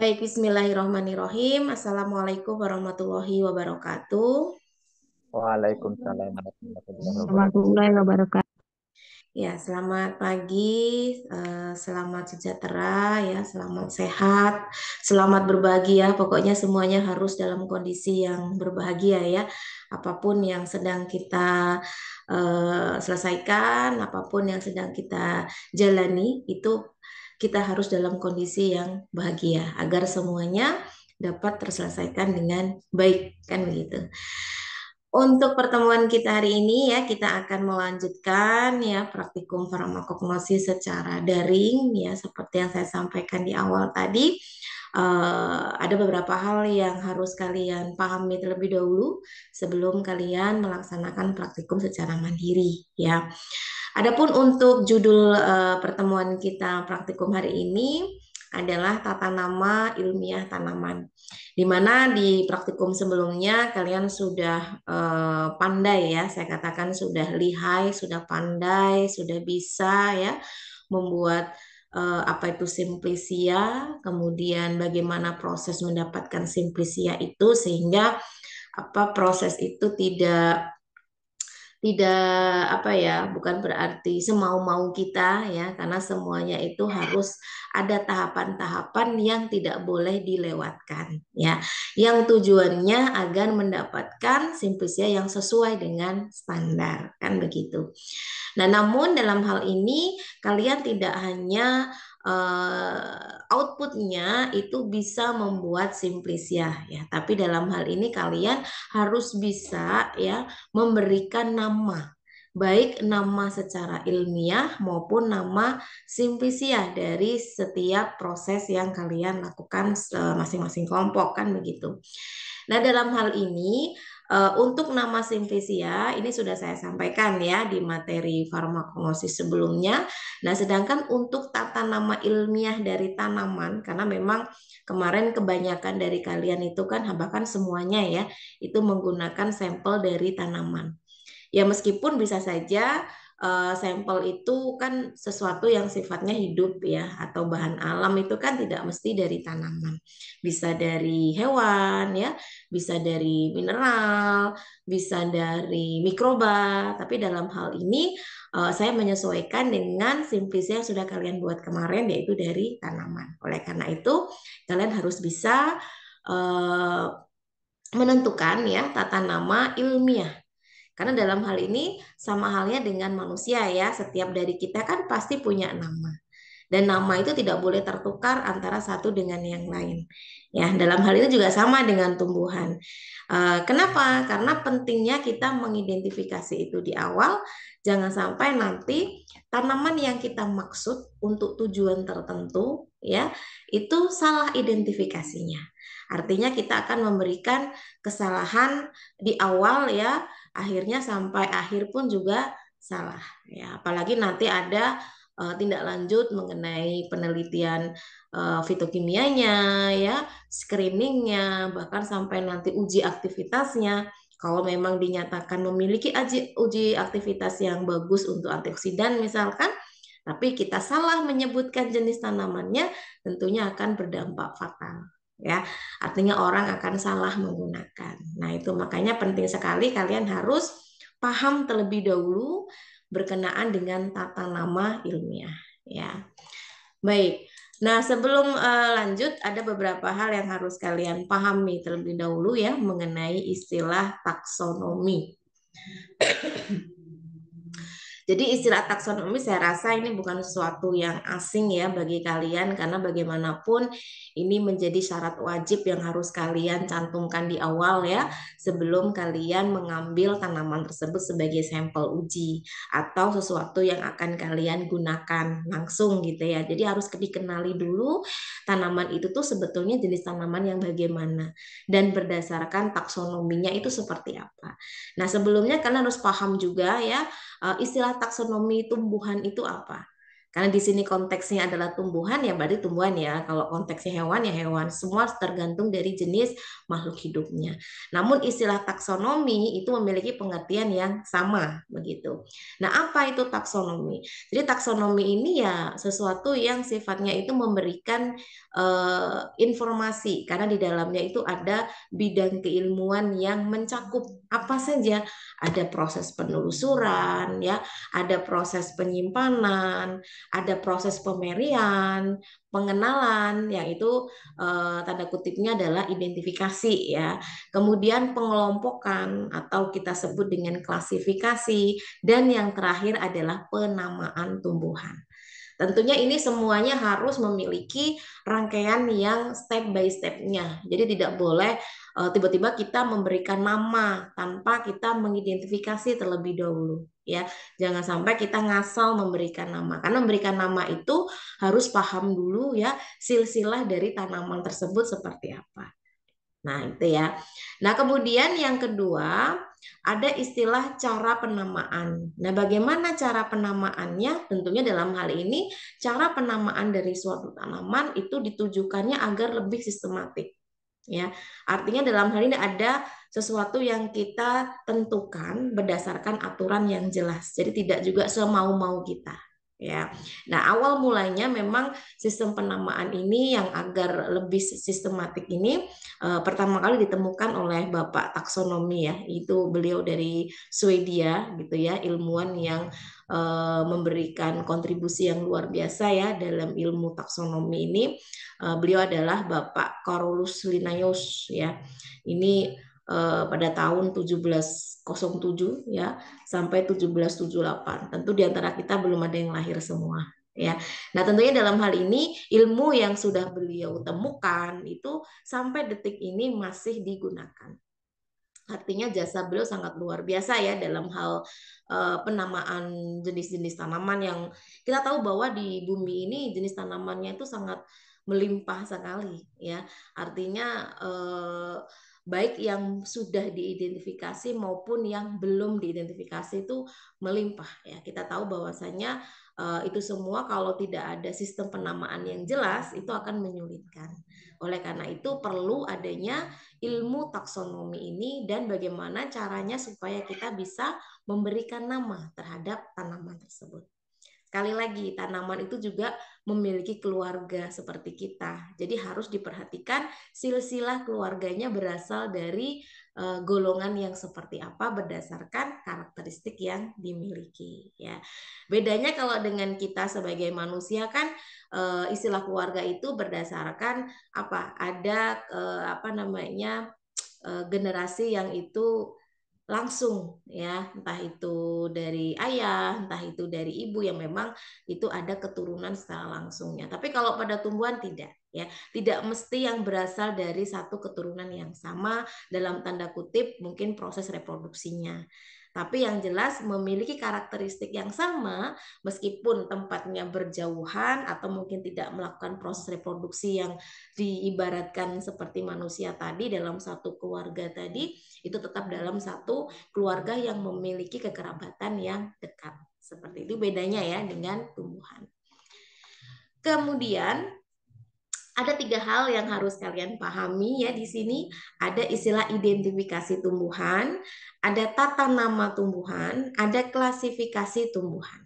Baik, bismillahirrahmanirrahim. Assalamualaikum warahmatullahi wabarakatuh. Waalaikumsalam warahmatullahi wabarakatuh. Ya, selamat pagi, eh, selamat sejahtera, ya, selamat sehat, selamat berbahagia. Pokoknya semuanya harus dalam kondisi yang berbahagia ya. Apapun yang sedang kita uh, selesaikan, apapun yang sedang kita jalani itu kita harus dalam kondisi yang bahagia agar semuanya dapat terselesaikan dengan baik kan begitu. Untuk pertemuan kita hari ini ya kita akan melanjutkan ya praktikum farmakognosi secara daring ya seperti yang saya sampaikan di awal tadi uh, ada beberapa hal yang harus kalian pahami terlebih dahulu sebelum kalian melaksanakan praktikum secara mandiri ya. Adapun untuk judul uh, pertemuan kita praktikum hari ini adalah tata nama ilmiah tanaman. Di mana di praktikum sebelumnya kalian sudah uh, pandai ya, saya katakan sudah lihai, sudah pandai, sudah bisa ya membuat uh, apa itu simplisia, kemudian bagaimana proses mendapatkan simplisia itu sehingga apa proses itu tidak tidak apa ya bukan berarti semau-mau kita ya karena semuanya itu harus ada tahapan-tahapan yang tidak boleh dilewatkan ya yang tujuannya agar mendapatkan simpulnya yang sesuai dengan standar kan begitu. Nah, namun dalam hal ini kalian tidak hanya uh, outputnya itu bisa membuat simplisia ya. Tapi dalam hal ini kalian harus bisa ya memberikan nama baik nama secara ilmiah maupun nama simplisia dari setiap proses yang kalian lakukan masing-masing kelompok kan begitu. Nah, dalam hal ini Eh, untuk nama simfisia ini sudah saya sampaikan ya di materi farmakognosis sebelumnya. Nah, sedangkan untuk tata nama ilmiah dari tanaman karena memang kemarin kebanyakan dari kalian itu kan bahkan semuanya ya itu menggunakan sampel dari tanaman. Ya meskipun bisa saja Eh, sampel itu kan sesuatu yang sifatnya hidup ya atau bahan alam itu kan tidak mesti dari tanaman bisa dari hewan ya bisa dari mineral bisa dari mikroba tapi dalam hal ini uh, saya menyesuaikan dengan simplis yang sudah kalian buat kemarin yaitu dari tanaman oleh karena itu kalian harus bisa uh, menentukan ya tata nama ilmiah karena dalam hal ini sama halnya dengan manusia ya, setiap dari kita kan pasti punya nama. Dan nama itu tidak boleh tertukar antara satu dengan yang lain. Ya, dalam hal itu juga sama dengan tumbuhan. Eh, kenapa? Karena pentingnya kita mengidentifikasi itu di awal. Jangan sampai nanti tanaman yang kita maksud untuk tujuan tertentu ya itu salah identifikasinya. Artinya kita akan memberikan kesalahan di awal ya akhirnya sampai akhir pun juga salah ya apalagi nanti ada uh, tindak lanjut mengenai penelitian uh, fitokimianya ya screeningnya bahkan sampai nanti uji aktivitasnya kalau memang dinyatakan memiliki uji, uji aktivitas yang bagus untuk antioksidan misalkan tapi kita salah menyebutkan jenis tanamannya tentunya akan berdampak fatal ya. Artinya orang akan salah menggunakan. Nah, itu makanya penting sekali kalian harus paham terlebih dahulu berkenaan dengan tata nama ilmiah ya. Baik. Nah, sebelum uh, lanjut ada beberapa hal yang harus kalian pahami terlebih dahulu ya mengenai istilah taksonomi. Jadi istilah taksonomi saya rasa ini bukan sesuatu yang asing ya bagi kalian karena bagaimanapun ini menjadi syarat wajib yang harus kalian cantumkan di awal ya sebelum kalian mengambil tanaman tersebut sebagai sampel uji atau sesuatu yang akan kalian gunakan langsung gitu ya. Jadi harus dikenali dulu tanaman itu tuh sebetulnya jenis tanaman yang bagaimana dan berdasarkan taksonominya itu seperti apa. Nah, sebelumnya kalian harus paham juga ya eh, istilah taksonomi tumbuhan itu apa. Karena di sini konteksnya adalah tumbuhan ya berarti tumbuhan ya. Kalau konteksnya hewan ya hewan. Semua tergantung dari jenis makhluk hidupnya. Namun istilah taksonomi itu memiliki pengertian yang sama begitu. Nah, apa itu taksonomi? Jadi taksonomi ini ya sesuatu yang sifatnya itu memberikan uh, informasi karena di dalamnya itu ada bidang keilmuan yang mencakup apa saja. Ada proses penelusuran ya, ada proses penyimpanan, ada proses pemerian, pengenalan, yaitu eh, tanda kutipnya adalah identifikasi ya. Kemudian pengelompokan atau kita sebut dengan klasifikasi dan yang terakhir adalah penamaan tumbuhan. Tentunya ini semuanya harus memiliki rangkaian yang step by step-nya. Jadi tidak boleh Eh, tiba-tiba kita memberikan nama tanpa kita mengidentifikasi terlebih dahulu ya jangan sampai kita ngasal memberikan nama karena memberikan nama itu harus paham dulu ya silsilah dari tanaman tersebut seperti apa nah itu ya nah kemudian yang kedua ada istilah cara penamaan nah bagaimana cara penamaannya tentunya dalam hal ini cara penamaan dari suatu tanaman itu ditujukannya agar lebih sistematik ya artinya dalam hal ini ada sesuatu yang kita tentukan berdasarkan aturan yang jelas jadi tidak juga semau-mau kita ya nah awal mulanya memang sistem penamaan ini yang agar lebih sistematik ini eh, pertama kali ditemukan oleh bapak taksonomi ya itu beliau dari Swedia gitu ya ilmuwan yang Eh, memberikan kontribusi yang luar biasa ya dalam ilmu taksonomi ini. Eh, beliau adalah Bapak Carolus Linnaeus ya. Ini eh, pada tahun 1707 ya sampai 1778. Tentu di antara kita belum ada yang lahir semua ya. Nah, tentunya dalam hal ini ilmu yang sudah beliau temukan itu sampai detik ini masih digunakan Artinya jasa beliau sangat luar biasa ya dalam hal uh, penamaan jenis-jenis tanaman yang kita tahu bahwa di bumi ini jenis tanamannya itu sangat melimpah sekali ya. Artinya uh, baik yang sudah diidentifikasi maupun yang belum diidentifikasi itu melimpah ya. Kita tahu bahwasanya uh, itu semua kalau tidak ada sistem penamaan yang jelas itu akan menyulitkan. Oleh karena itu perlu adanya ilmu taksonomi ini dan bagaimana caranya supaya kita bisa memberikan nama terhadap tanaman tersebut. Sekali lagi, tanaman itu juga memiliki keluarga seperti kita. Jadi harus diperhatikan silsilah keluarganya berasal dari Eh, golongan yang seperti apa berdasarkan karakteristik yang dimiliki ya. Bedanya kalau dengan kita sebagai manusia kan eh, istilah keluarga itu berdasarkan apa? Ada eh, apa namanya generasi yang itu langsung ya entah itu dari ayah entah itu dari ibu yang memang itu ada keturunan secara langsungnya tapi kalau pada tumbuhan tidak ya tidak mesti yang berasal dari satu keturunan yang sama dalam tanda kutip mungkin proses reproduksinya tapi yang jelas memiliki karakteristik yang sama meskipun tempatnya berjauhan atau mungkin tidak melakukan proses reproduksi yang diibaratkan seperti manusia tadi dalam satu keluarga tadi itu tetap dalam satu keluarga yang memiliki kekerabatan yang dekat. Seperti itu bedanya ya dengan tumbuhan. Kemudian ada tiga hal yang harus kalian pahami ya di sini. Ada istilah identifikasi tumbuhan, ada tata nama tumbuhan, ada klasifikasi tumbuhan.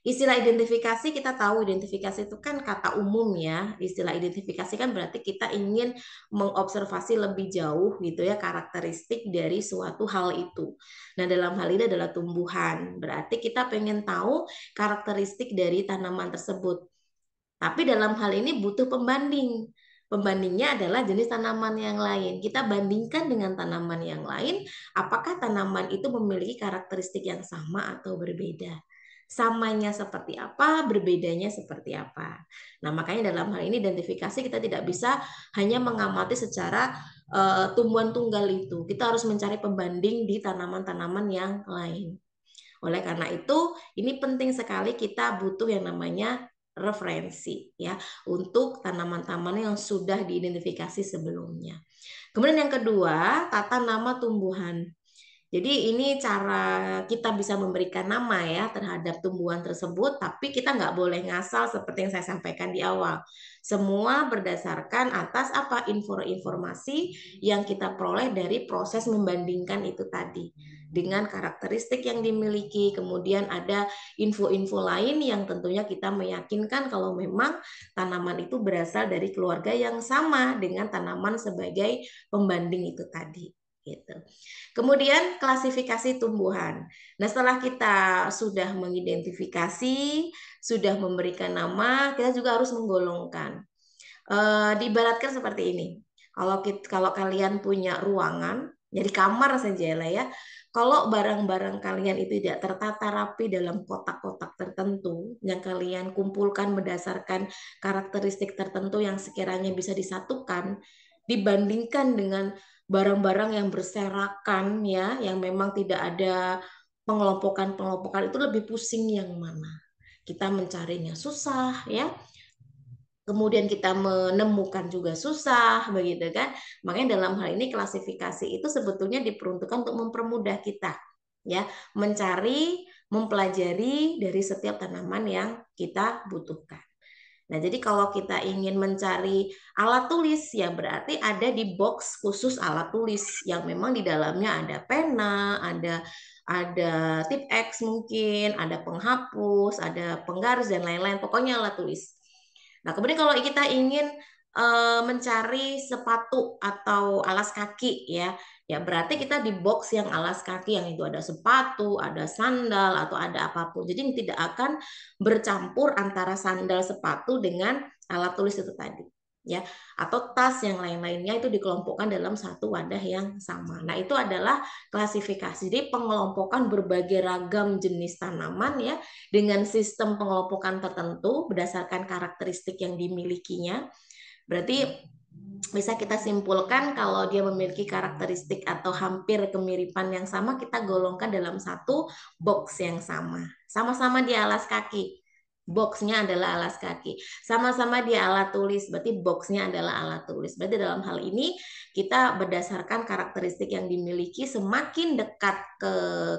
Istilah identifikasi kita tahu identifikasi itu kan kata umum ya. Istilah identifikasi kan berarti kita ingin mengobservasi lebih jauh gitu ya karakteristik dari suatu hal itu. Nah, dalam hal ini adalah tumbuhan. Berarti kita pengen tahu karakteristik dari tanaman tersebut tapi dalam hal ini butuh pembanding. Pembandingnya adalah jenis tanaman yang lain. Kita bandingkan dengan tanaman yang lain, apakah tanaman itu memiliki karakteristik yang sama atau berbeda samanya seperti apa, berbedanya seperti apa. Nah, makanya dalam hal ini identifikasi kita tidak bisa hanya mengamati secara uh, tumbuhan tunggal itu. Kita harus mencari pembanding di tanaman-tanaman yang lain. Oleh karena itu, ini penting sekali kita butuh yang namanya referensi ya untuk tanaman-tanaman yang sudah diidentifikasi sebelumnya. Kemudian yang kedua, tata nama tumbuhan. Jadi ini cara kita bisa memberikan nama ya terhadap tumbuhan tersebut, tapi kita nggak boleh ngasal seperti yang saya sampaikan di awal. Semua berdasarkan atas apa informasi yang kita peroleh dari proses membandingkan itu tadi dengan karakteristik yang dimiliki. Kemudian ada info-info lain yang tentunya kita meyakinkan kalau memang tanaman itu berasal dari keluarga yang sama dengan tanaman sebagai pembanding itu tadi gitu. Kemudian klasifikasi tumbuhan. Nah, setelah kita sudah mengidentifikasi, sudah memberikan nama, kita juga harus menggolongkan. E, eh, dibaratkan seperti ini. Kalau kita, kalau kalian punya ruangan, jadi ya kamar saja lah ya. Kalau barang-barang kalian itu tidak tertata rapi dalam kotak-kotak tertentu yang kalian kumpulkan berdasarkan karakteristik tertentu yang sekiranya bisa disatukan dibandingkan dengan barang-barang yang berserakan ya, yang memang tidak ada pengelompokan-pengelompokan itu lebih pusing yang mana. Kita mencarinya susah ya. Kemudian kita menemukan juga susah begitu kan. Makanya dalam hal ini klasifikasi itu sebetulnya diperuntukkan untuk mempermudah kita ya, mencari, mempelajari dari setiap tanaman yang kita butuhkan. Nah, jadi kalau kita ingin mencari alat tulis, ya berarti ada di box khusus alat tulis yang memang di dalamnya ada pena, ada ada tip X mungkin, ada penghapus, ada penggaris dan lain-lain. Pokoknya alat tulis. Nah, kemudian kalau kita ingin eh, mencari sepatu atau alas kaki ya. Ya, berarti kita di box yang alas kaki yang itu ada sepatu, ada sandal atau ada apapun. Jadi tidak akan bercampur antara sandal sepatu dengan alat tulis itu tadi ya atau tas yang lain-lainnya itu dikelompokkan dalam satu wadah yang sama. Nah, itu adalah klasifikasi. Jadi pengelompokan berbagai ragam jenis tanaman ya dengan sistem pengelompokan tertentu berdasarkan karakteristik yang dimilikinya. Berarti bisa kita simpulkan kalau dia memiliki karakteristik atau hampir kemiripan yang sama kita golongkan dalam satu box yang sama. Sama-sama dia alas kaki. Boxnya adalah alas kaki. Sama-sama dia alat tulis, berarti boxnya adalah alat tulis. Berarti dalam hal ini kita berdasarkan karakteristik yang dimiliki semakin dekat ke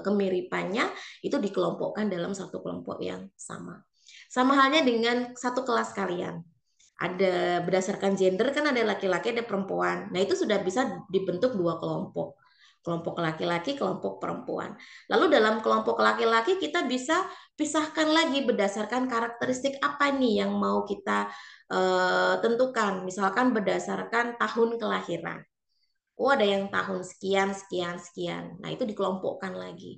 kemiripannya itu dikelompokkan dalam satu kelompok yang sama. Sama halnya dengan satu kelas kalian ada berdasarkan gender kan ada laki-laki ada perempuan. Nah itu sudah bisa dibentuk dua kelompok, kelompok laki-laki, kelompok perempuan. Lalu dalam kelompok laki-laki kita bisa pisahkan lagi berdasarkan karakteristik apa nih yang mau kita uh, tentukan, misalkan berdasarkan tahun kelahiran. Oh ada yang tahun sekian, sekian, sekian. Nah itu dikelompokkan lagi.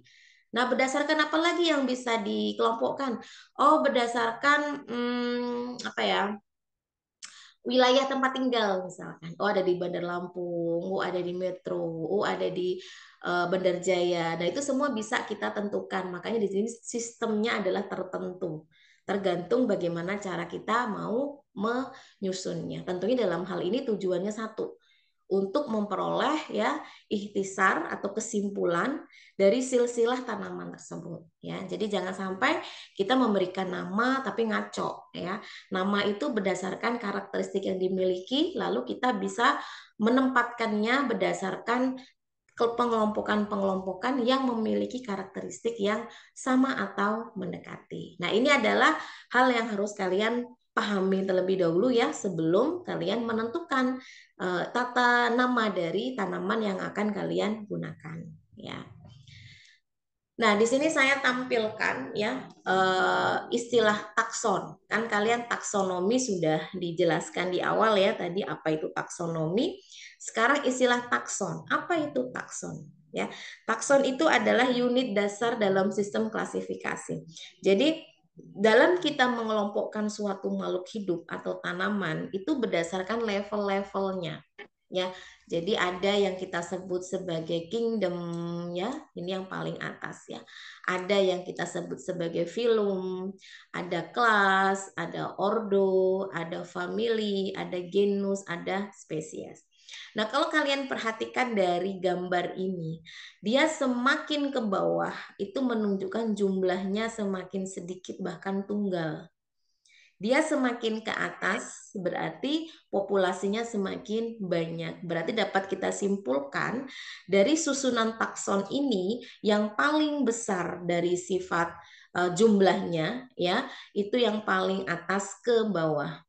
Nah, berdasarkan apa lagi yang bisa dikelompokkan? Oh, berdasarkan hmm, apa ya? wilayah tempat tinggal misalkan. Oh ada di Bandar Lampung, oh ada di Metro, oh ada di uh, Bandar Jaya. Nah itu semua bisa kita tentukan. Makanya di sini sistemnya adalah tertentu. Tergantung bagaimana cara kita mau menyusunnya. Tentunya dalam hal ini tujuannya satu, untuk memperoleh ya ikhtisar atau kesimpulan dari silsilah tanaman tersebut ya. Jadi jangan sampai kita memberikan nama tapi ngaco ya. Nama itu berdasarkan karakteristik yang dimiliki lalu kita bisa menempatkannya berdasarkan pengelompokan-pengelompokan yang memiliki karakteristik yang sama atau mendekati. Nah, ini adalah hal yang harus kalian pahami terlebih dahulu ya sebelum kalian menentukan uh, tata nama dari tanaman yang akan kalian gunakan ya. Nah, di sini saya tampilkan ya uh, istilah takson. Kan kalian taksonomi sudah dijelaskan di awal ya tadi apa itu taksonomi. Sekarang istilah takson. Apa itu takson? Ya, takson itu adalah unit dasar dalam sistem klasifikasi. Jadi dalam kita mengelompokkan suatu makhluk hidup atau tanaman itu berdasarkan level-levelnya ya. Jadi ada yang kita sebut sebagai kingdom ya, ini yang paling atas ya. Ada yang kita sebut sebagai film, ada kelas, ada ordo, ada family, ada genus, ada spesies. Nah, kalau kalian perhatikan dari gambar ini, dia semakin ke bawah itu menunjukkan jumlahnya semakin sedikit bahkan tunggal. Dia semakin ke atas berarti populasinya semakin banyak. Berarti dapat kita simpulkan dari susunan takson ini yang paling besar dari sifat eh, jumlahnya ya, itu yang paling atas ke bawah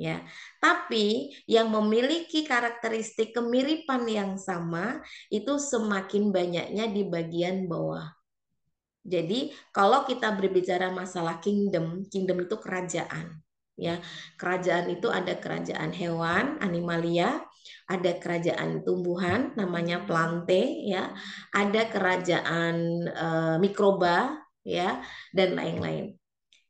ya. Tapi yang memiliki karakteristik kemiripan yang sama itu semakin banyaknya di bagian bawah. Jadi kalau kita berbicara masalah kingdom, kingdom itu kerajaan, ya. Kerajaan itu ada kerajaan hewan, animalia, ada kerajaan tumbuhan namanya plante ya, ada kerajaan e, mikroba ya dan lain-lain.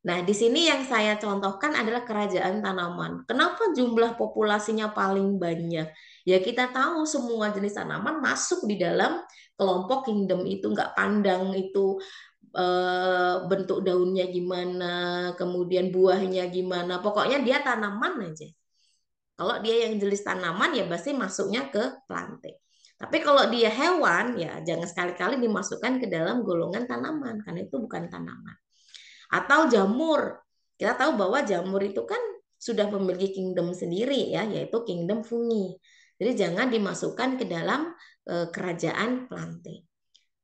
Nah, di sini yang saya contohkan adalah kerajaan tanaman. Kenapa jumlah populasinya paling banyak? Ya kita tahu semua jenis tanaman masuk di dalam kelompok kingdom itu, nggak pandang itu eh, bentuk daunnya gimana, kemudian buahnya gimana. Pokoknya dia tanaman aja. Kalau dia yang jenis tanaman ya pasti masuknya ke planting. Tapi kalau dia hewan ya jangan sekali-kali dimasukkan ke dalam golongan tanaman karena itu bukan tanaman atau jamur. Kita tahu bahwa jamur itu kan sudah memiliki kingdom sendiri ya, yaitu kingdom fungi. Jadi jangan dimasukkan ke dalam eh, kerajaan plantae.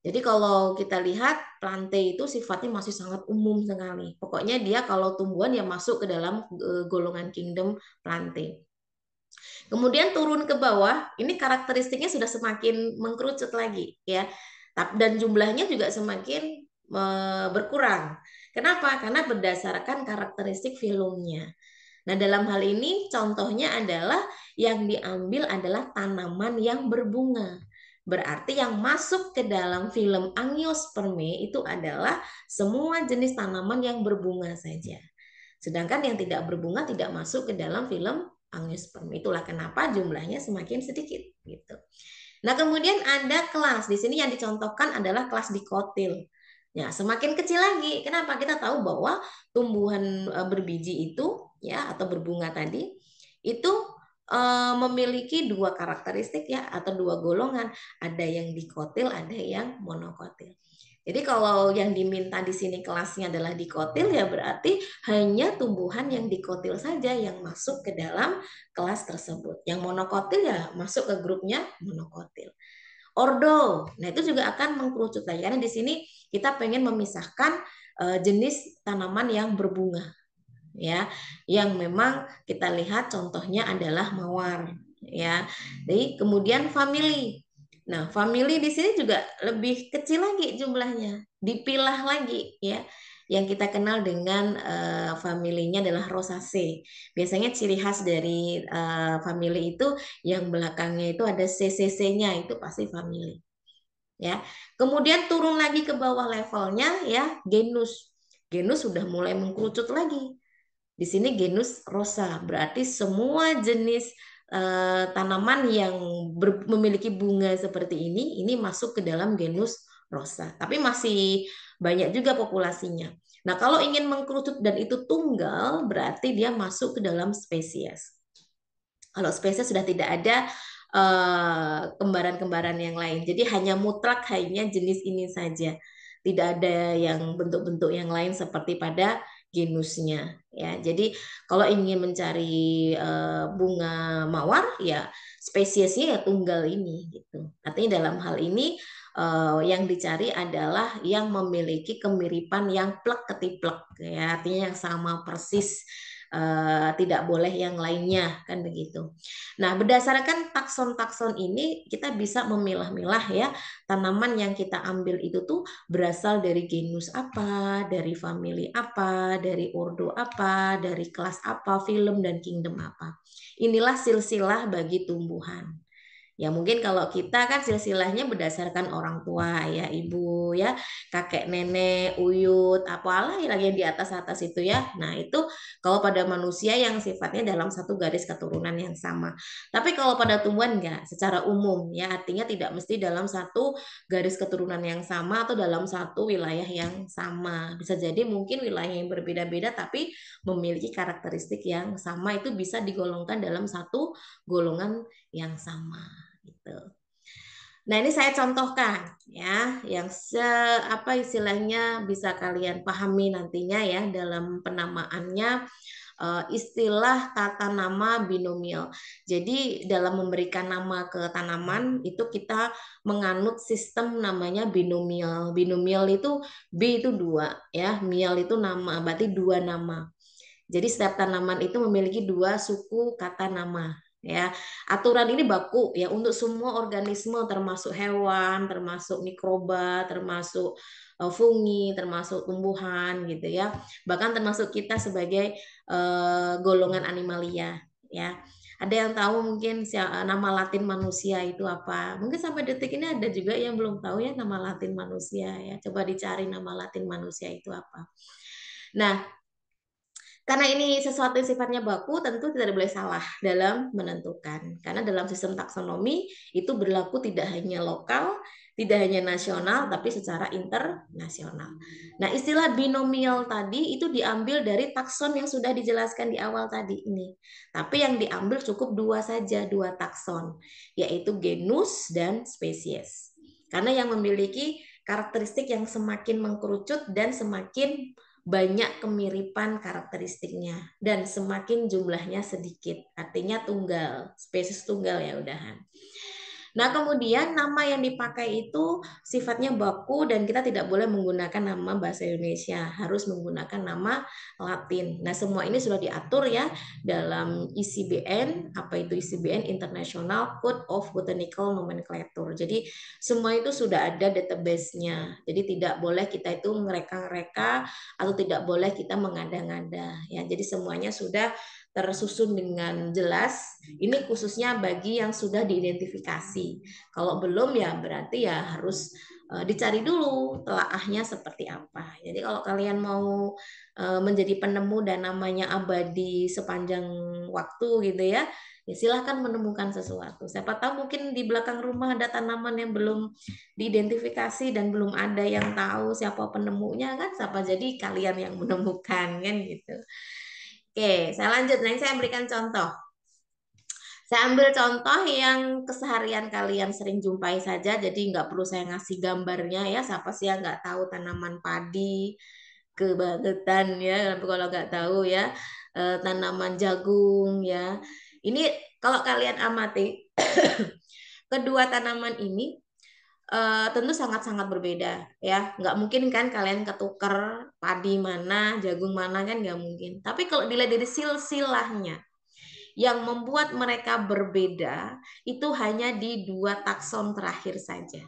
Jadi kalau kita lihat plantae itu sifatnya masih sangat umum sekali. Pokoknya dia kalau tumbuhan ya masuk ke dalam eh, golongan kingdom plantae. Kemudian turun ke bawah, ini karakteristiknya sudah semakin mengkerucut lagi ya. Dan jumlahnya juga semakin eh, berkurang. Kenapa? Karena berdasarkan karakteristik filmnya. Nah, dalam hal ini contohnya adalah yang diambil adalah tanaman yang berbunga. Berarti yang masuk ke dalam film angiosperme itu adalah semua jenis tanaman yang berbunga saja. Sedangkan yang tidak berbunga tidak masuk ke dalam film angiosperme. Itulah kenapa jumlahnya semakin sedikit gitu. Nah, kemudian ada kelas. Di sini yang dicontohkan adalah kelas dikotil. Ya, semakin kecil lagi. Kenapa? Kita tahu bahwa tumbuhan e, berbiji itu ya atau berbunga tadi itu e, memiliki dua karakteristik ya atau dua golongan. Ada yang dikotil, ada yang monokotil. Jadi kalau yang diminta di sini kelasnya adalah dikotil ya berarti hanya tumbuhan yang dikotil saja yang masuk ke dalam kelas tersebut. Yang monokotil ya masuk ke grupnya monokotil. Ordo, nah itu juga akan mengkerucut lagi nah, karena di sini kita pengen memisahkan eh, jenis tanaman yang berbunga ya yang memang kita lihat contohnya adalah mawar ya. Jadi kemudian family. Nah, family di sini juga lebih kecil lagi jumlahnya, dipilah lagi ya. Yang kita kenal dengan uh, familinya adalah rosace. Biasanya ciri khas dari uh, eh, family itu yang belakangnya itu ada CCC-nya itu pasti family ya. Kemudian turun lagi ke bawah levelnya ya genus. Genus sudah mulai mengkerucut lagi. Di sini genus rosa, berarti semua jenis e, tanaman yang ber, memiliki bunga seperti ini ini masuk ke dalam genus rosa. Tapi masih banyak juga populasinya. Nah, kalau ingin mengkerucut dan itu tunggal, berarti dia masuk ke dalam spesies. Kalau spesies sudah tidak ada, Eh, kembaran-kembaran yang lain. Jadi hanya mutlak hanya jenis ini saja. Tidak ada yang bentuk-bentuk yang lain seperti pada genusnya ya. Jadi kalau ingin mencari uh, bunga mawar ya spesiesnya ya tunggal ini gitu. Artinya dalam hal ini uh, yang dicari adalah yang memiliki kemiripan yang plek ketiplek ya, artinya yang sama persis Eh, tidak boleh yang lainnya kan begitu. Nah, berdasarkan takson-takson ini kita bisa memilah-milah ya tanaman yang kita ambil itu tuh berasal dari genus apa, dari famili apa, dari ordo apa, dari kelas apa, film dan kingdom apa. Inilah silsilah bagi tumbuhan. Ya mungkin kalau kita kan silsilahnya berdasarkan orang tua ya ibu ya kakek nenek uyut apalah lagi yang di atas atas itu ya. Nah itu kalau pada manusia yang sifatnya dalam satu garis keturunan yang sama. Tapi kalau pada tumbuhan enggak secara umum ya artinya tidak mesti dalam satu garis keturunan yang sama atau dalam satu wilayah yang sama. Bisa jadi mungkin wilayah yang berbeda-beda tapi memiliki karakteristik yang sama itu bisa digolongkan dalam satu golongan yang sama. Gitu. Nah ini saya contohkan ya, yang se apa istilahnya bisa kalian pahami nantinya ya dalam penamaannya eh, istilah tata nama binomial. Jadi dalam memberikan nama ke tanaman itu kita menganut sistem namanya binomial. Binomial itu b itu dua ya, mial itu nama, berarti dua nama. Jadi setiap tanaman itu memiliki dua suku kata nama ya. Aturan ini baku ya untuk semua organisme termasuk hewan, termasuk mikroba, termasuk eh, fungi, termasuk tumbuhan gitu ya. Bahkan termasuk kita sebagai uh, golongan animalia ya. Ada yang tahu mungkin eh, nama Latin manusia itu apa? Mungkin sampai detik ini ada juga yang belum tahu ya nama Latin manusia ya. Coba dicari nama Latin manusia itu apa. Nah, karena ini sesuatu yang sifatnya baku, tentu tidak boleh salah dalam menentukan. Karena dalam sistem taksonomi itu berlaku tidak hanya lokal, tidak hanya nasional, tapi secara internasional. Nah, istilah binomial tadi itu diambil dari takson yang sudah dijelaskan di awal tadi ini. Tapi yang diambil cukup dua saja, dua takson, yaitu genus dan spesies. Karena yang memiliki karakteristik yang semakin mengkerucut dan semakin banyak kemiripan karakteristiknya dan semakin jumlahnya sedikit. Artinya tunggal, spesies tunggal ya udahan. Nah, kemudian nama yang dipakai itu sifatnya baku dan kita tidak boleh menggunakan nama bahasa Indonesia, harus menggunakan nama Latin. Nah, semua ini sudah diatur ya dalam ICBN, apa itu ICBN International Code of Botanical Nomenclature. Jadi, semua itu sudah ada database-nya. Jadi, tidak boleh kita itu mereka-reka atau tidak boleh kita mengada-ngada ya. Jadi, semuanya sudah tersusun dengan jelas. Ini khususnya bagi yang sudah diidentifikasi. Kalau belum ya berarti ya harus eh, dicari dulu telaahnya seperti apa. Jadi kalau kalian mau eh, menjadi penemu dan namanya abadi sepanjang waktu gitu ya, ya silahkan menemukan sesuatu. Siapa tahu mungkin di belakang rumah ada tanaman yang belum diidentifikasi dan belum ada yang tahu siapa penemunya kan, siapa jadi kalian yang menemukan kan gitu. Oke, saya lanjut. Nanti saya berikan contoh. Saya ambil contoh yang keseharian kalian sering jumpai saja, jadi nggak perlu saya ngasih gambarnya ya. Siapa sih yang nggak tahu tanaman padi, kebangetan ya, tapi kalau nggak tahu ya eh, tanaman jagung ya. Ini kalau kalian amati kedua tanaman ini uh, tentu sangat-sangat berbeda ya nggak mungkin kan kalian ketuker padi mana jagung mana kan nggak mungkin tapi kalau dilihat dari silsilahnya yang membuat mereka berbeda itu hanya di dua takson terakhir saja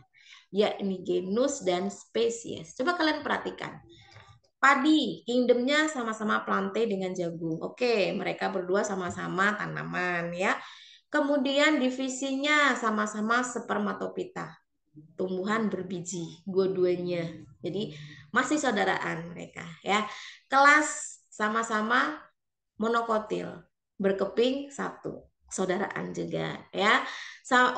yakni genus dan spesies coba kalian perhatikan padi kingdomnya sama-sama plante dengan jagung oke mereka berdua sama-sama tanaman ya Kemudian divisinya sama-sama spermatopita tumbuhan berbiji dua-duanya. Jadi masih saudaraan mereka ya. Kelas sama-sama monokotil, berkeping satu. Saudaraan juga ya.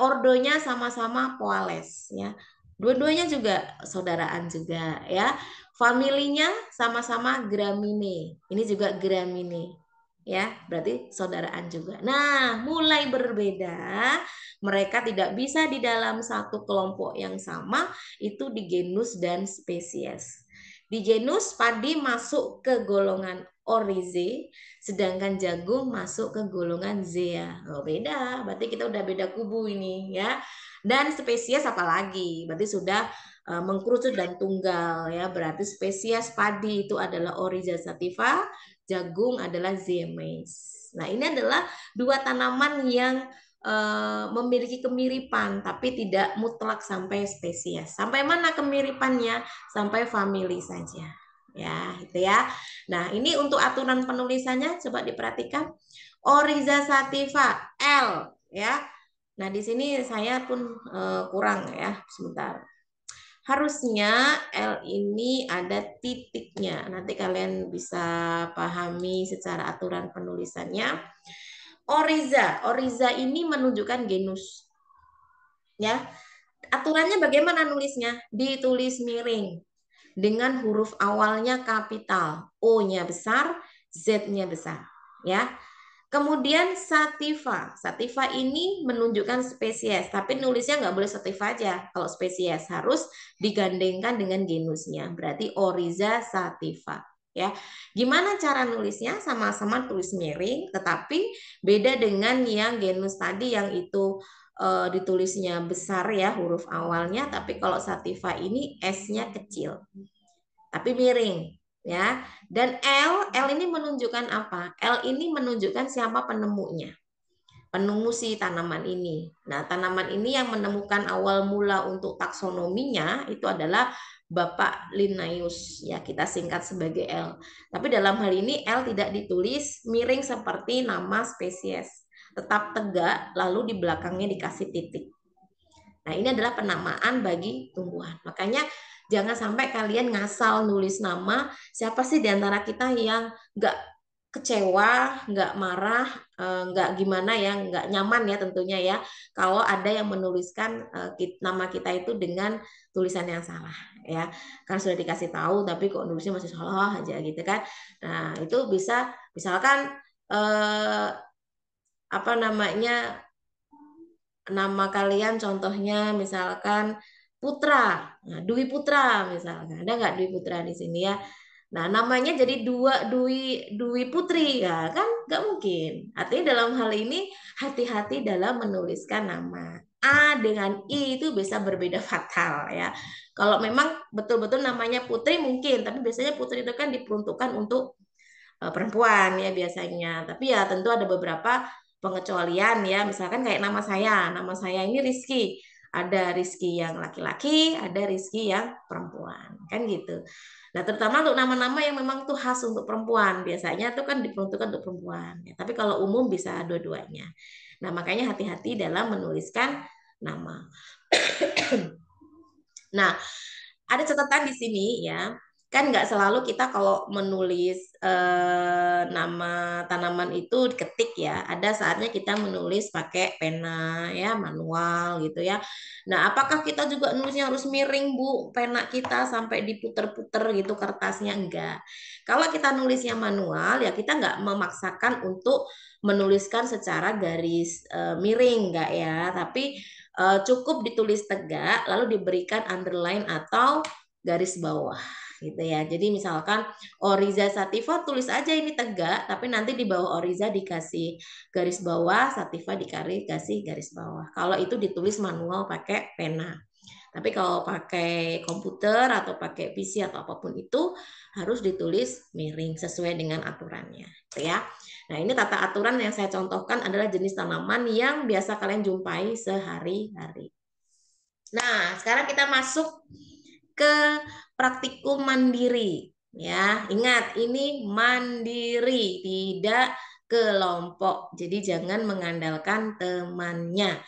Ordonya sama-sama poales ya. Dua-duanya juga saudaraan juga ya. Familinya sama-sama Gramine. Ini juga Gramine ya berarti saudaraan juga. Nah, mulai berbeda, mereka tidak bisa di dalam satu kelompok yang sama itu di genus dan spesies. Di genus padi masuk ke golongan Orize, sedangkan jagung masuk ke golongan Zea. Oh, beda, berarti kita udah beda kubu ini ya. Dan spesies apa lagi? Berarti sudah eh, mengkerucut dan tunggal ya berarti spesies padi itu adalah Oriza sativa jagung adalah zemes. Nah, ini adalah dua tanaman yang uh, memiliki kemiripan tapi tidak mutlak sampai spesies. Sampai mana kemiripannya? Sampai famili saja. Ya, itu ya. Nah, ini untuk aturan penulisannya coba diperhatikan. Oriza sativa L ya. Nah, di sini saya pun uh, kurang ya, sebentar. Harusnya L ini ada titiknya. Nanti kalian bisa pahami secara aturan penulisannya. Oriza, Oriza ini menunjukkan genus. Ya. Aturannya bagaimana nulisnya? Ditulis miring dengan huruf awalnya kapital, O-nya besar, Z-nya besar, ya. Kemudian sativa. Sativa ini menunjukkan spesies, tapi nulisnya nggak boleh sativa aja. Kalau spesies harus digandengkan dengan genusnya. Berarti oriza sativa. Ya, gimana cara nulisnya? Sama-sama tulis miring, tetapi beda dengan yang genus tadi yang itu e, ditulisnya besar ya huruf awalnya. Tapi kalau sativa ini s-nya kecil, tapi miring ya. Dan L, L ini menunjukkan apa? L ini menunjukkan siapa penemunya. Penemu si tanaman ini. Nah, tanaman ini yang menemukan awal mula untuk taksonominya itu adalah Bapak Linnaeus ya, kita singkat sebagai L. Tapi dalam hal ini L tidak ditulis miring seperti nama spesies, tetap tegak lalu di belakangnya dikasih titik. Nah, ini adalah penamaan bagi tumbuhan. Makanya Jangan sampai kalian ngasal nulis nama. Siapa sih di antara kita yang nggak kecewa, nggak marah, eh, nggak gimana ya, nggak nyaman ya tentunya ya. Kalau ada yang menuliskan eh, nama kita itu dengan tulisan yang salah ya, karena sudah dikasih tahu tapi kok nulisnya masih salah aja gitu kan. Nah itu bisa misalkan eh, apa namanya nama kalian contohnya misalkan Putra, nah, Dwi Putra misalnya. Ada nggak Dwi Putra di sini ya? Nah, namanya jadi dua Dwi Dwi Putri ya kan Gak mungkin. Artinya dalam hal ini hati-hati dalam menuliskan nama. A dengan I itu bisa berbeda fatal ya. Kalau memang betul-betul namanya Putri mungkin, tapi biasanya Putri itu kan diperuntukkan untuk e, perempuan ya biasanya. Tapi ya tentu ada beberapa pengecualian ya. Misalkan kayak nama saya, nama saya ini Rizky ada rizki yang laki-laki, ada rizki yang perempuan, kan gitu. Nah, terutama untuk nama-nama yang memang tuh khas untuk perempuan, biasanya itu kan diperuntukkan untuk perempuan. Ya, tapi kalau umum bisa dua-duanya. Nah, makanya hati-hati dalam menuliskan nama. nah, ada catatan di sini ya kan nggak selalu kita kalau menulis eh, nama tanaman itu ketik ya ada saatnya kita menulis pakai pena ya manual gitu ya nah apakah kita juga nulisnya harus miring bu pena kita sampai diputer-puter gitu kertasnya enggak kalau kita nulisnya manual ya kita nggak memaksakan untuk menuliskan secara garis eh, miring enggak ya tapi eh, cukup ditulis tegak lalu diberikan underline atau garis bawah gitu ya. Jadi misalkan Oriza Sativa tulis aja ini tegak, tapi nanti di bawah Oriza dikasih garis bawah, Sativa dikasih garis bawah. Kalau itu ditulis manual pakai pena. Tapi kalau pakai komputer atau pakai PC atau apapun itu harus ditulis miring sesuai dengan aturannya, gitu ya. Nah, ini tata aturan yang saya contohkan adalah jenis tanaman yang biasa kalian jumpai sehari-hari. Nah, sekarang kita masuk ke praktikum mandiri. Ya, ingat ini mandiri, tidak kelompok. Jadi jangan mengandalkan temannya.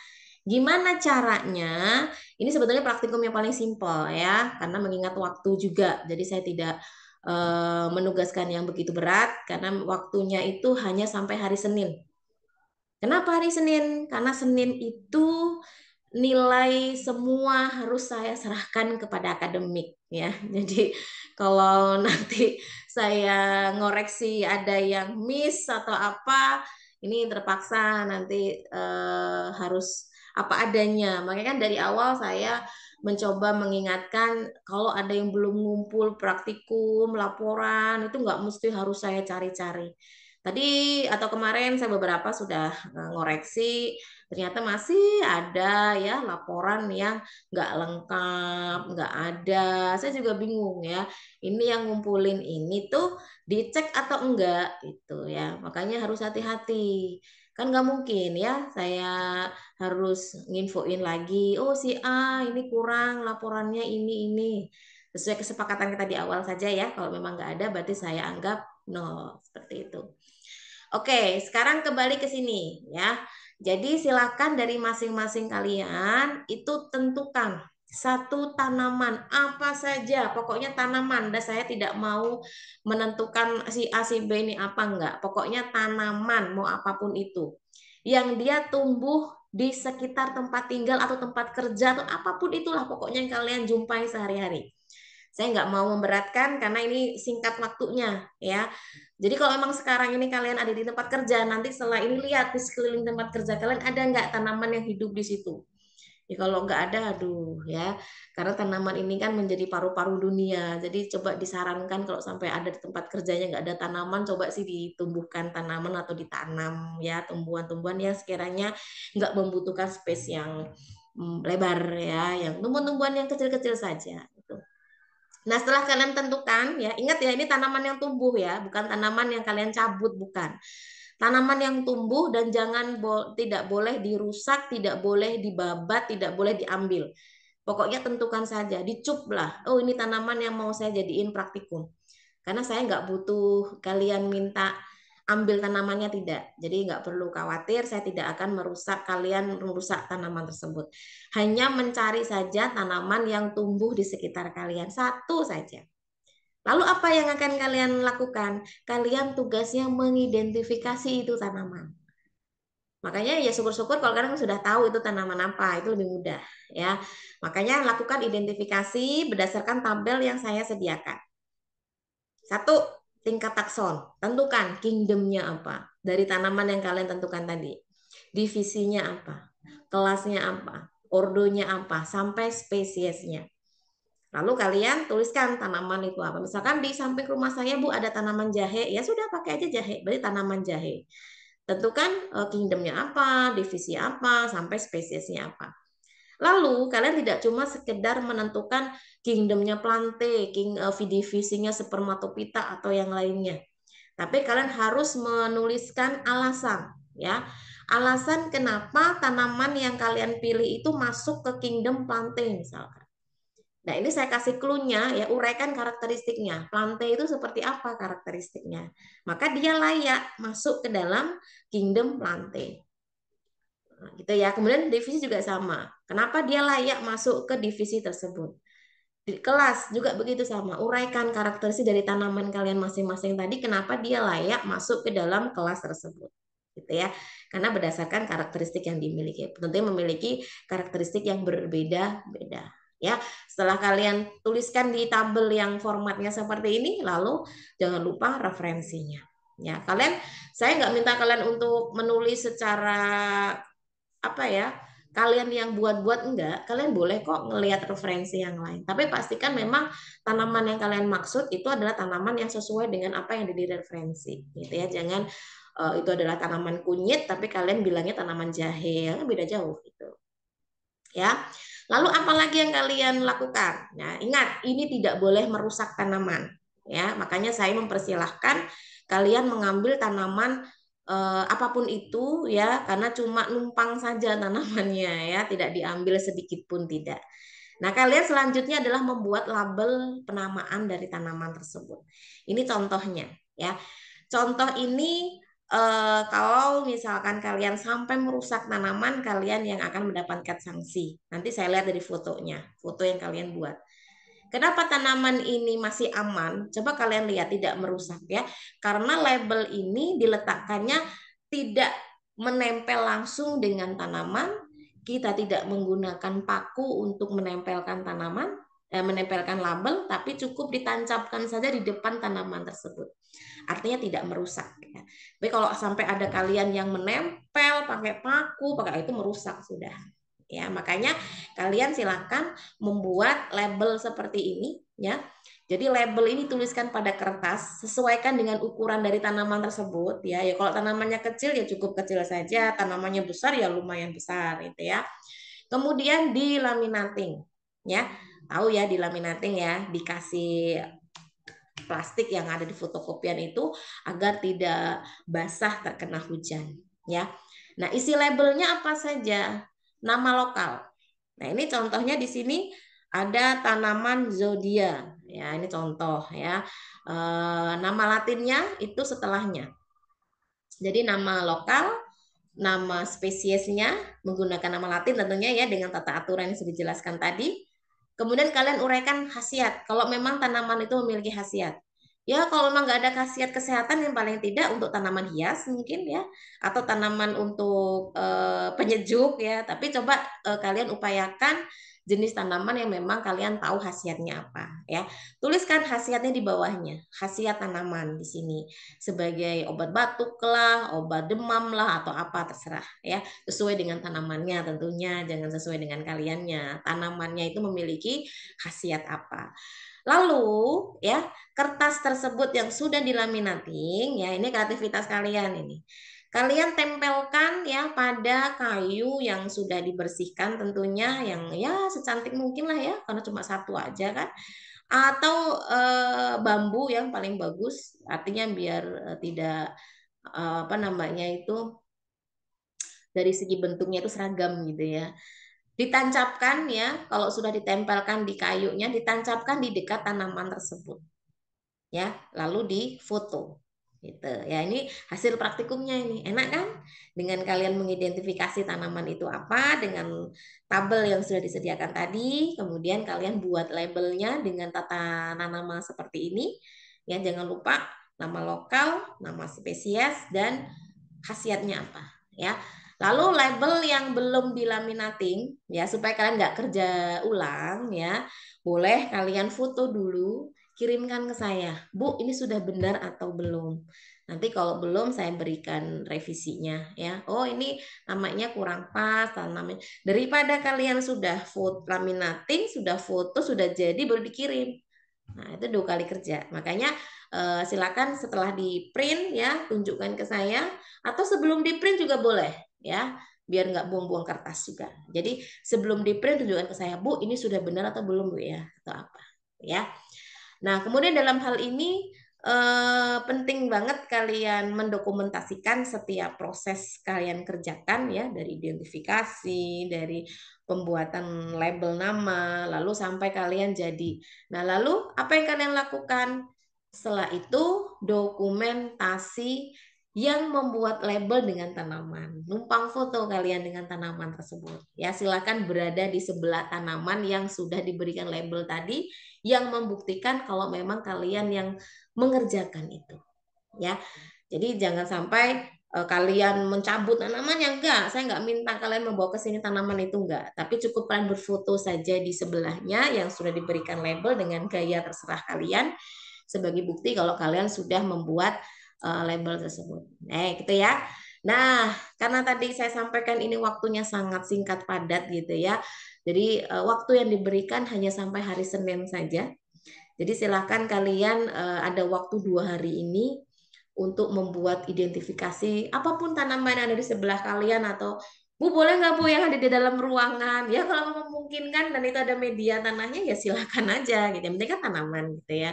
Gimana caranya? Ini sebetulnya praktikum yang paling simpel ya, karena mengingat waktu juga. Jadi saya tidak uh, menugaskan yang begitu berat karena waktunya itu hanya sampai hari Senin. Kenapa hari Senin? Karena Senin itu nilai semua harus saya serahkan kepada akademik ya. Jadi kalau nanti saya ngoreksi ada yang miss atau apa, ini terpaksa nanti eh, harus apa adanya. Makanya kan dari awal saya mencoba mengingatkan kalau ada yang belum ngumpul praktikum, laporan itu nggak mesti harus saya cari-cari. Tadi atau kemarin saya beberapa sudah e, ngoreksi, ternyata masih ada ya laporan yang nggak lengkap, nggak ada. Saya juga bingung ya, ini yang ngumpulin ini tuh dicek atau enggak itu ya. Makanya harus hati-hati kan nggak mungkin ya saya harus nginfoin lagi oh si A ini kurang laporannya ini ini sesuai kesepakatan kita di awal saja ya kalau memang nggak ada berarti saya anggap nol seperti itu Oke, sekarang kembali ke sini ya. Jadi silakan dari masing-masing kalian itu tentukan satu tanaman apa saja, pokoknya tanaman. Dan saya tidak mau menentukan si A si B ini apa enggak. Pokoknya tanaman mau apapun itu yang dia tumbuh di sekitar tempat tinggal atau tempat kerja atau apapun itulah pokoknya yang kalian jumpai sehari-hari saya nggak mau memberatkan karena ini singkat waktunya ya jadi kalau emang sekarang ini kalian ada di tempat kerja, nanti setelah ini lihat di sekeliling tempat kerja kalian ada nggak tanaman yang hidup di situ. Ya, kalau nggak ada, aduh ya, karena tanaman ini kan menjadi paru-paru dunia. Jadi coba disarankan kalau sampai ada di tempat kerjanya nggak ada tanaman, coba sih ditumbuhkan tanaman atau ditanam ya tumbuhan-tumbuhan yang sekiranya nggak membutuhkan space yang mm, lebar ya, yang tumbuhan-tumbuhan yang kecil-kecil saja Nah, setelah kalian tentukan, ya ingat ya ini tanaman yang tumbuh ya, bukan tanaman yang kalian cabut, bukan. Tanaman yang tumbuh dan jangan bo tidak boleh dirusak, tidak boleh dibabat, tidak boleh diambil. Pokoknya tentukan saja, dicup Oh, ini tanaman yang mau saya jadiin praktikum. Karena saya nggak butuh kalian minta ambil tanamannya tidak. Jadi nggak perlu khawatir, saya tidak akan merusak kalian merusak tanaman tersebut. Hanya mencari saja tanaman yang tumbuh di sekitar kalian satu saja. Lalu apa yang akan kalian lakukan? Kalian tugasnya mengidentifikasi itu tanaman. Makanya ya syukur-syukur kalau kalian sudah tahu itu tanaman apa, itu lebih mudah ya. Makanya lakukan identifikasi berdasarkan tabel yang saya sediakan. Satu, tingkat takson, tentukan kingdomnya apa dari tanaman yang kalian tentukan tadi, divisinya apa, kelasnya apa, ordonya apa, sampai spesiesnya. Lalu kalian tuliskan tanaman itu apa. Misalkan di samping rumah saya Bu ada tanaman jahe, ya sudah pakai aja jahe, berarti tanaman jahe. Tentukan eh, kingdomnya apa, divisi apa, sampai spesiesnya apa. Lalu kalian tidak cuma sekedar menentukan kingdomnya plante, king uh, eh, divisinya spermatopita atau yang lainnya. Tapi kalian harus menuliskan alasan, ya. Alasan kenapa tanaman yang kalian pilih itu masuk ke kingdom plante misalkan. Nah, ini saya kasih clue-nya ya, uraikan karakteristiknya. Plante itu seperti apa karakteristiknya? Maka dia layak masuk ke dalam kingdom plante. Nah, gitu ya. Kemudian divisi juga sama. Kenapa dia layak masuk ke divisi tersebut? Di kelas juga begitu sama. Uraikan karakteristik dari tanaman kalian masing-masing tadi kenapa dia layak masuk ke dalam kelas tersebut. Gitu ya. Karena berdasarkan karakteristik yang dimiliki. Tentunya memiliki karakteristik yang berbeda-beda ya. Setelah kalian tuliskan di tabel yang formatnya seperti ini, lalu jangan lupa referensinya. Ya, kalian saya nggak minta kalian untuk menulis secara apa ya kalian yang buat-buat enggak, kalian boleh kok ngelihat referensi yang lain. Tapi pastikan memang tanaman yang kalian maksud itu adalah tanaman yang sesuai dengan apa yang di referensi, gitu ya. Jangan uh, itu adalah tanaman kunyit, tapi kalian bilangnya tanaman jahe, yang beda jauh gitu. Ya. Lalu apa lagi yang kalian lakukan? Nah, ingat ini tidak boleh merusak tanaman, ya. Makanya saya mempersilahkan kalian mengambil tanaman uh, apapun itu ya karena cuma numpang saja tanamannya ya tidak diambil sedikit pun tidak. Nah, kalian selanjutnya adalah membuat label penamaan dari tanaman tersebut. Ini contohnya ya. Contoh ini uh, kalau misalkan kalian sampai merusak tanaman, kalian yang akan mendapatkan sanksi. Nanti saya lihat dari fotonya, foto yang kalian buat. Kenapa tanaman ini masih aman? Coba kalian lihat tidak merusak ya. Karena label ini diletakkannya tidak menempel langsung dengan tanaman, kita tidak menggunakan paku untuk menempelkan tanaman, eh, menempelkan label, tapi cukup ditancapkan saja di depan tanaman tersebut. Artinya tidak merusak. Ya. Tapi kalau sampai ada kalian yang menempel pakai paku, pakai itu merusak sudah ya makanya kalian silahkan membuat label seperti ini ya jadi label ini tuliskan pada kertas sesuaikan dengan ukuran dari tanaman tersebut ya ya kalau tanamannya kecil ya cukup kecil saja tanamannya besar ya lumayan besar gitu ya kemudian di laminating ya tahu ya di laminating ya dikasih plastik yang ada di fotokopian itu agar tidak basah terkena hujan ya nah isi labelnya apa saja nama lokal. Nah, ini contohnya di sini ada tanaman zodia. Ya, ini contoh ya. E, nama latinnya itu setelahnya. Jadi nama lokal, nama spesiesnya menggunakan nama latin tentunya ya dengan tata aturan yang sudah dijelaskan tadi. Kemudian kalian uraikan khasiat. Kalau memang tanaman itu memiliki khasiat. Ya kalau memang nggak ada khasiat kesehatan yang paling tidak untuk tanaman hias mungkin ya atau tanaman untuk eh, penyejuk ya. Tapi coba eh, kalian upayakan jenis tanaman yang memang kalian tahu khasiatnya apa ya. Tuliskan khasiatnya di bawahnya, khasiat tanaman di sini sebagai obat batuk lah, obat demam lah atau apa terserah ya. Sesuai dengan tanamannya tentunya, jangan sesuai dengan kaliannya. Tanamannya itu memiliki khasiat apa. Lalu ya kertas tersebut yang sudah dilaminating ya ini kreativitas kalian ini. Kalian tempelkan ya pada kayu yang sudah dibersihkan tentunya yang ya secantik mungkin lah ya karena cuma satu aja kan atau e, bambu yang paling bagus artinya biar eh, tidak e, apa namanya itu dari segi bentuknya itu seragam gitu ya ditancapkan ya kalau sudah ditempelkan di kayunya ditancapkan di dekat tanaman tersebut ya lalu di foto gitu ya ini hasil praktikumnya ini enak kan dengan kalian mengidentifikasi tanaman itu apa dengan tabel yang sudah disediakan tadi kemudian kalian buat labelnya dengan tata nama seperti ini ya jangan lupa nama lokal nama spesies dan khasiatnya apa ya Lalu label yang belum dilaminating ya supaya kalian nggak kerja ulang ya, boleh kalian foto dulu, kirimkan ke saya. Bu, ini sudah benar atau belum? Nanti kalau belum saya berikan revisinya ya. Oh, ini namanya kurang pas namanya. Daripada kalian sudah foto laminating, sudah foto, sudah jadi baru dikirim. Nah, itu dua kali kerja. Makanya eh, silakan setelah di print ya tunjukkan ke saya atau sebelum di print juga boleh ya biar nggak buang-buang kertas juga. Jadi sebelum di print tunjukkan ke saya bu ini sudah benar atau belum bu ya atau apa ya. Nah kemudian dalam hal ini eh, penting banget kalian mendokumentasikan setiap proses kalian kerjakan ya dari identifikasi dari pembuatan label nama lalu sampai kalian jadi. Nah lalu apa yang kalian lakukan? Setelah itu dokumentasi yang membuat label dengan tanaman. Numpang foto kalian dengan tanaman tersebut. Ya, silakan berada di sebelah tanaman yang sudah diberikan label tadi yang membuktikan kalau memang kalian yang mengerjakan itu. Ya. Jadi jangan sampai e, kalian mencabut tanaman yang enggak. Saya enggak minta kalian membawa ke sini tanaman itu enggak, tapi cukup kalian berfoto saja di sebelahnya yang sudah diberikan label dengan gaya terserah kalian sebagai bukti kalau kalian sudah membuat uh, label tersebut. Eh, gitu ya. Nah, karena tadi saya sampaikan ini waktunya sangat singkat padat gitu ya. Jadi uh, waktu yang diberikan hanya sampai hari Senin saja. Jadi silahkan kalian uh, ada waktu dua hari ini untuk membuat identifikasi apapun tanaman yang ada di sebelah kalian atau Bu boleh nggak Bu yang ada di dalam ruangan? Ya kalau memungkinkan dan itu ada media tanahnya ya silakan aja gitu. Yang penting kan tanaman gitu ya.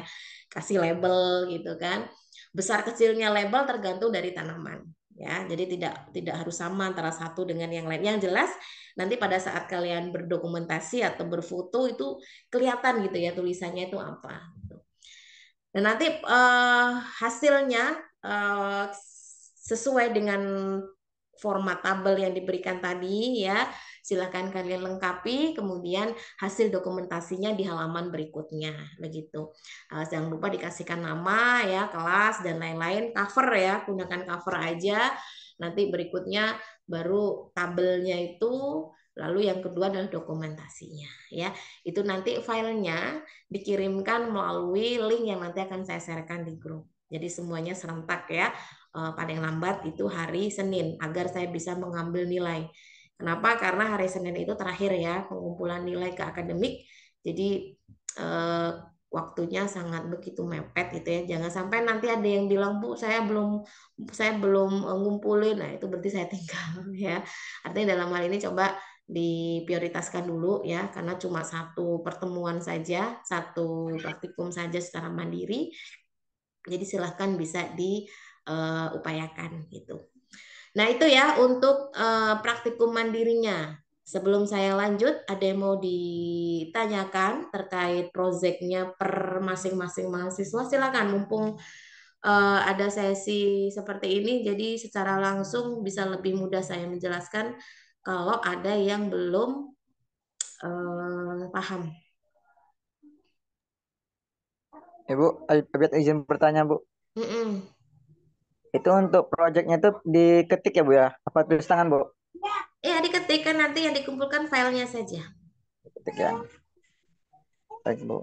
Kasih label gitu kan. Besar kecilnya label tergantung dari tanaman ya. Jadi tidak tidak harus sama antara satu dengan yang lain. Yang jelas nanti pada saat kalian berdokumentasi atau berfoto itu kelihatan gitu ya tulisannya itu apa. Gitu. Dan nanti uh, hasilnya uh, sesuai dengan format tabel yang diberikan tadi ya. silahkan kalian lengkapi kemudian hasil dokumentasinya di halaman berikutnya begitu. Uh, jangan lupa dikasihkan nama ya, kelas dan lain-lain, cover ya, gunakan cover aja. Nanti berikutnya baru tabelnya itu Lalu yang kedua adalah dokumentasinya ya. Itu nanti filenya dikirimkan melalui link yang nanti akan saya sharekan di grup. Jadi semuanya serentak ya. Eh, paling lambat itu hari Senin agar saya bisa mengambil nilai. Kenapa? Karena hari Senin itu terakhir ya pengumpulan nilai ke akademik. Jadi eh, waktunya sangat begitu mepet gitu ya. Jangan sampai nanti ada yang bilang bu saya belum saya belum eh, ngumpulin. Nah itu berarti saya tinggal ya. Artinya dalam hal ini coba diprioritaskan dulu ya karena cuma satu pertemuan saja satu praktikum saja secara mandiri jadi silahkan bisa di uh, upayakan gitu. Nah itu ya untuk uh, eh, praktikum mandirinya. Sebelum saya lanjut, ada yang mau ditanyakan terkait proyeknya per masing-masing mahasiswa? Silakan, mumpung uh, ada sesi seperti ini, jadi secara langsung bisa lebih mudah saya menjelaskan kalau ada yang belum uh, paham. Ibu, Abid izin bertanya, Bu. Mm -mm. Itu untuk proyeknya itu diketik ya Bu ya? Apa tulis tangan Bu? Iya diketik kan nanti yang dikumpulkan filenya saja. Diketik ya. Baik Bu.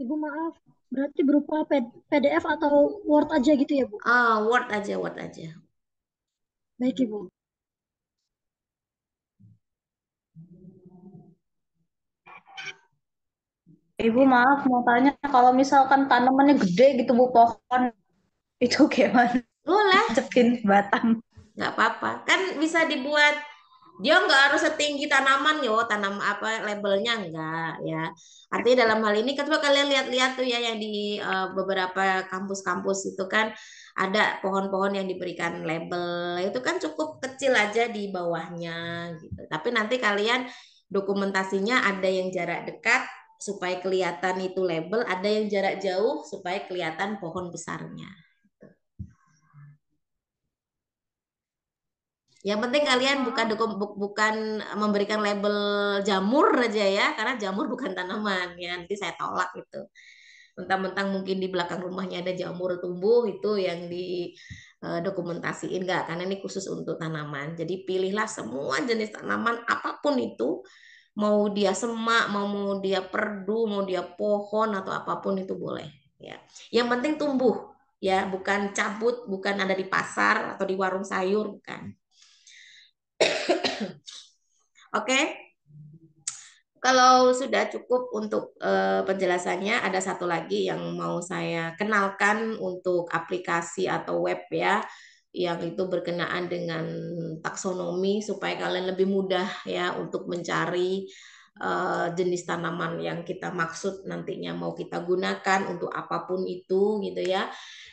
Ibu maaf, berarti berupa PDF atau Word aja gitu ya Bu? Ah Word aja, Word aja. Baik Ibu. Ibu maaf mau tanya kalau misalkan tanamannya gede gitu bu pohon itu gimana? Boleh. Cekin batang. Nggak apa-apa. Kan bisa dibuat dia nggak harus setinggi tanaman yo tanam apa labelnya enggak ya artinya dalam hal ini ketua kan kalian lihat-lihat tuh ya yang di uh, beberapa kampus-kampus itu kan ada pohon-pohon yang diberikan label itu kan cukup kecil aja di bawahnya gitu tapi nanti kalian dokumentasinya ada yang jarak dekat supaya kelihatan itu label, ada yang jarak jauh supaya kelihatan pohon besarnya. Yang penting kalian bukan bukan memberikan label jamur aja ya, karena jamur bukan tanaman ya. Nanti saya tolak itu. Mentang-mentang mungkin di belakang rumahnya ada jamur tumbuh itu yang di eh, dokumentasiin enggak karena ini khusus untuk tanaman. Jadi pilihlah semua jenis tanaman apapun itu mau dia semak, mau mau dia perdu, mau dia pohon atau apapun itu boleh ya. Yang penting tumbuh ya, bukan cabut, bukan ada di pasar atau di warung sayur bukan. Oke. Okay? Kalau sudah cukup untuk uh, penjelasannya, ada satu lagi yang mau saya kenalkan untuk aplikasi atau web ya yang itu berkenaan dengan taksonomi supaya kalian lebih mudah ya untuk mencari uh, jenis tanaman yang kita maksud nantinya mau kita gunakan untuk apapun itu gitu ya.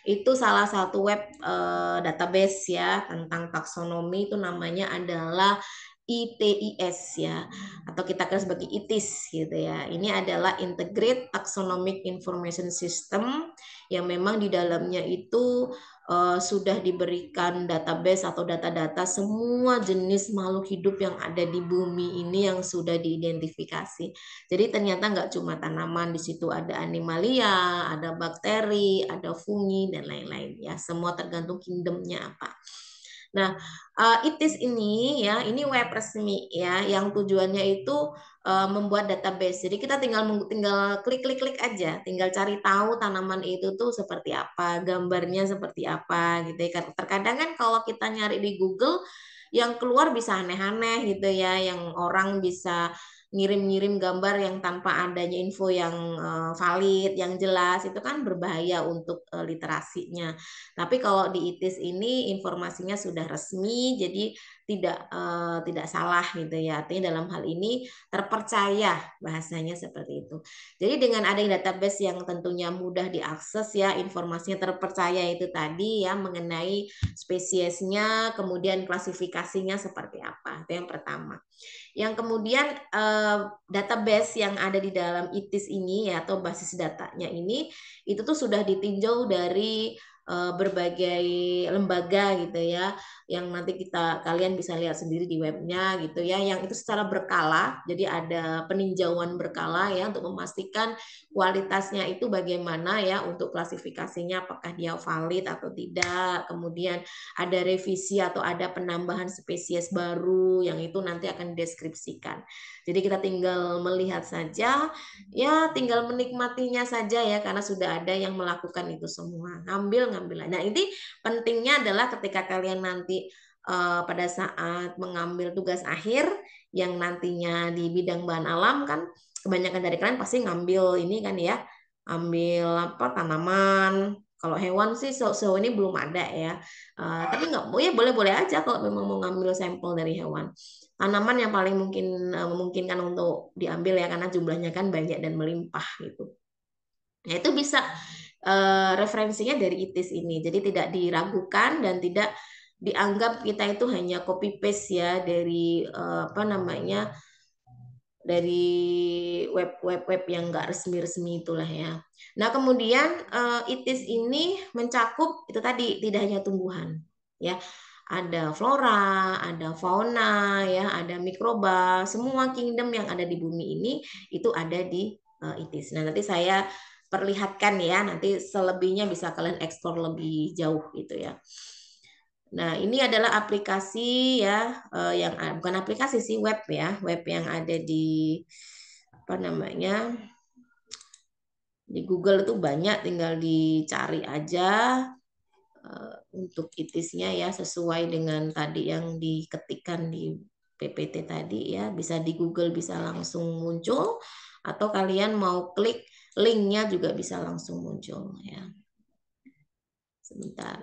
Itu salah satu web uh, database ya tentang taksonomi itu namanya adalah ITIS ya atau kita kenal sebagai ITIS gitu ya. Ini adalah Integrated Taxonomic Information System yang memang di dalamnya itu uh, sudah diberikan database atau data-data semua jenis makhluk hidup yang ada di bumi ini yang sudah diidentifikasi. Jadi ternyata nggak cuma tanaman, di situ ada animalia, ada bakteri, ada fungi dan lain-lain ya. Semua tergantung kingdomnya apa. Nah, uh, eh, itis ini ya, ini web resmi ya, yang tujuannya itu Eh, membuat database. Jadi kita tinggal tinggal klik klik klik aja, tinggal cari tahu tanaman itu tuh seperti apa, gambarnya seperti apa gitu ya. Terkadang kan kalau kita nyari di Google yang keluar bisa aneh-aneh gitu ya, yang orang bisa ngirim-ngirim gambar yang tanpa adanya info yang eh, valid, yang jelas itu kan berbahaya untuk eh, literasinya. Tapi kalau di ITIS ini informasinya sudah resmi, jadi tidak uh, tidak salah gitu ya artinya dalam hal ini terpercaya bahasanya seperti itu jadi dengan adanya database yang tentunya mudah diakses ya informasinya terpercaya itu tadi ya mengenai spesiesnya kemudian klasifikasinya seperti apa itu yang pertama yang kemudian uh, database yang ada di dalam ITIS ini ya, atau basis datanya ini itu tuh sudah ditinjau dari Eh, berbagai lembaga gitu ya yang nanti kita kalian bisa lihat sendiri di webnya gitu ya yang itu secara berkala jadi ada peninjauan berkala ya untuk memastikan kualitasnya itu bagaimana ya untuk klasifikasinya apakah dia valid atau tidak kemudian ada revisi atau ada penambahan spesies baru yang itu nanti akan deskripsikan jadi kita tinggal melihat saja ya tinggal menikmatinya saja ya karena sudah ada yang melakukan itu semua ngambil ngambil Nah, ini pentingnya adalah ketika kalian nanti uh, pada saat mengambil tugas akhir yang nantinya di bidang bahan alam kan kebanyakan dari kalian pasti ngambil ini kan ya, ambil apa tanaman, kalau hewan sih sejauh so, so ini belum ada ya. Uh, tapi nggak, oh ya boleh-boleh aja kalau memang mau ngambil sampel dari hewan. Tanaman yang paling mungkin uh, memungkinkan untuk diambil ya karena jumlahnya kan banyak dan melimpah gitu. Ya itu bisa Eh, referensinya dari ITIS ini. Jadi tidak diragukan dan tidak dianggap kita itu hanya copy paste ya dari eh, apa namanya dari web-web-web yang nggak resmi-resmi itulah ya. Nah kemudian uh, ITIS ini mencakup itu tadi tidak hanya tumbuhan ya ada flora, ada fauna, ya, ada mikroba, semua kingdom yang ada di bumi ini itu ada di uh, ITIS. Nah, nanti saya perlihatkan ya nanti selebihnya bisa kalian ekspor lebih jauh gitu ya. Nah, ini adalah aplikasi ya eh, yang bukan aplikasi sih web ya, web yang ada di apa namanya? Di Google itu banyak tinggal dicari aja eh, untuk itisnya ya sesuai dengan tadi yang diketikkan di PPT tadi ya, bisa di Google bisa langsung muncul atau kalian mau klik linknya juga bisa langsung muncul ya. Sebentar.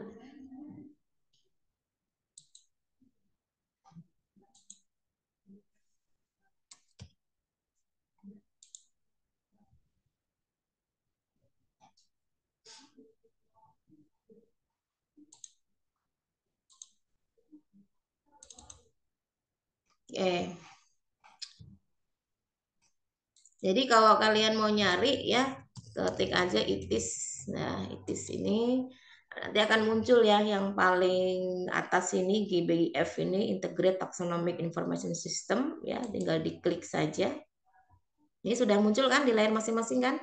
Oke. Okay. Jadi kalau kalian mau nyari ya ketik aja itis. Nah, itis ini nanti akan muncul ya yang paling atas ini GBIF e ini Integrated Taxonomic Information System ya, tinggal diklik saja. Ini sudah muncul kan di layar masing-masing kan?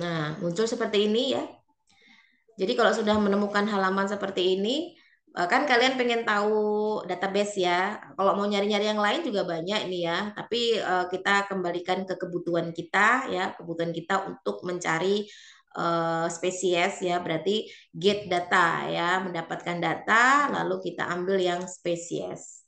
Nah, muncul seperti ini ya. Jadi kalau sudah menemukan halaman seperti ini, Eh, kan kalian pengen tahu database ya. Kalau mau nyari-nyari yang lain juga banyak ini ya. Tapi uh, kita kembalikan ke kebutuhan kita ya, kebutuhan kita untuk mencari uh, spesies ya. Berarti get data ya, mendapatkan data lalu kita ambil yang spesies.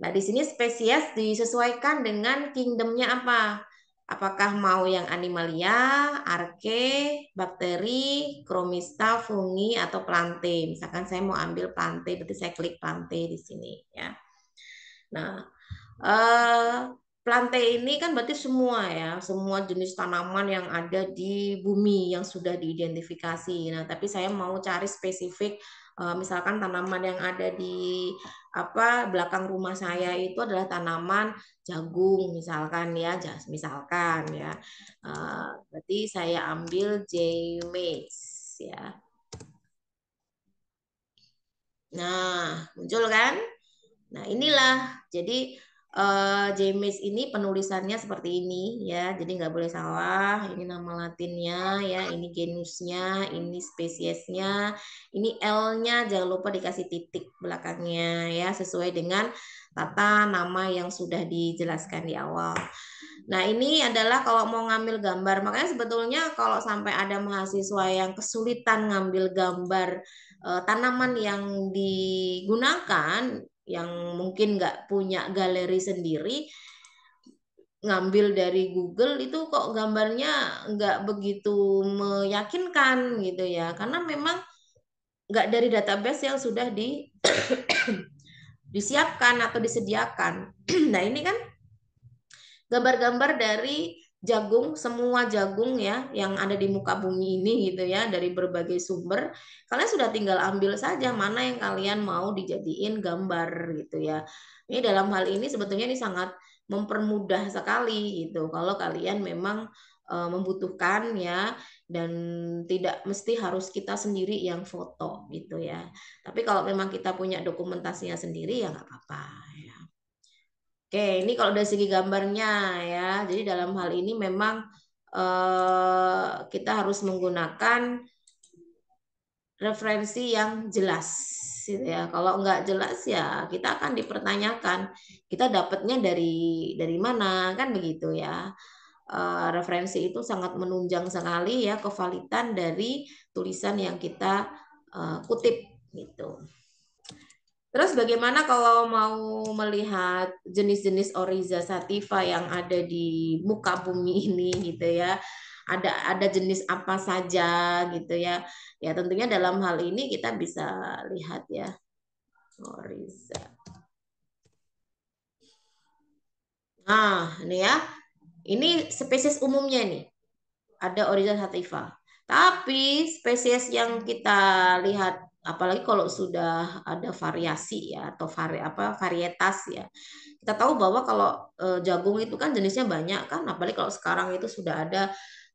Nah, di sini spesies disesuaikan dengan kingdomnya apa? Apakah mau yang animalia, arke, bakteri, kromista, fungi, atau plante? Misalkan saya mau ambil plante, berarti saya klik plante di sini. ya. Nah, eh, plante ini kan berarti semua ya, semua jenis tanaman yang ada di bumi yang sudah diidentifikasi. Nah, tapi saya mau cari spesifik Eh, misalkan tanaman yang ada di apa belakang rumah saya itu adalah tanaman jagung misalkan ya jas misalkan ya eh, berarti saya ambil J ya nah muncul kan nah inilah jadi Eh, James ini penulisannya seperti ini ya, jadi nggak boleh salah. Ini nama Latinnya ya, ini genusnya, ini spesiesnya, ini L-nya jangan lupa dikasih titik belakangnya ya, sesuai dengan tata nama yang sudah dijelaskan di awal. Nah ini adalah kalau mau ngambil gambar, makanya sebetulnya kalau sampai ada mahasiswa yang kesulitan ngambil gambar eh, tanaman yang digunakan yang mungkin nggak punya galeri sendiri ngambil dari Google itu kok gambarnya nggak begitu meyakinkan gitu ya karena memang nggak dari database yang sudah di disiapkan atau disediakan nah ini kan gambar-gambar dari jagung semua jagung ya yang ada di muka bumi ini gitu ya dari berbagai sumber kalian sudah tinggal ambil saja mana yang kalian mau dijadiin gambar gitu ya ini dalam hal ini sebetulnya ini sangat mempermudah sekali gitu kalau kalian memang e, membutuhkan ya dan tidak mesti harus kita sendiri yang foto gitu ya tapi kalau memang kita punya dokumentasinya sendiri ya nggak apa-apa Oke, ini kalau dari segi gambarnya ya. Jadi dalam hal ini memang eh, kita harus menggunakan referensi yang jelas gitu ya. Kalau nggak jelas ya kita akan dipertanyakan kita dapatnya dari dari mana kan begitu ya. Eh, referensi itu sangat menunjang sekali ya kevalitan dari tulisan yang kita eh, kutip gitu. Terus bagaimana kalau mau melihat jenis-jenis oriza sativa yang ada di muka bumi ini gitu ya? Ada ada jenis apa saja gitu ya? Ya tentunya dalam hal ini kita bisa lihat ya oriza. Nah, ini ya. Ini spesies umumnya nih. Ada oriza sativa. Tapi spesies yang kita lihat apalagi kalau sudah ada variasi ya atau vari apa varietas ya kita tahu bahwa kalau e, jagung itu kan jenisnya banyak kan apalagi kalau sekarang itu sudah ada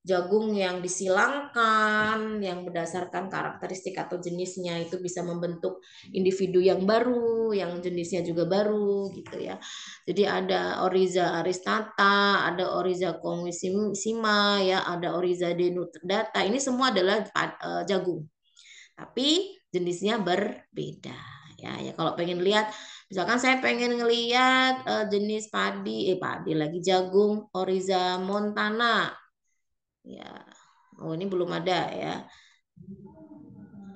jagung yang disilangkan yang berdasarkan karakteristik atau jenisnya itu bisa membentuk individu yang baru yang jenisnya juga baru gitu ya jadi ada Oriza aristata ada Oriza kongwisima ya ada Oriza denudata ini semua adalah eh, jagung tapi jenisnya berbeda ya ya kalau pengen lihat misalkan saya pengen ngelihat uh, eh, jenis padi eh padi lagi jagung Oriza Montana ya oh ini belum ada ya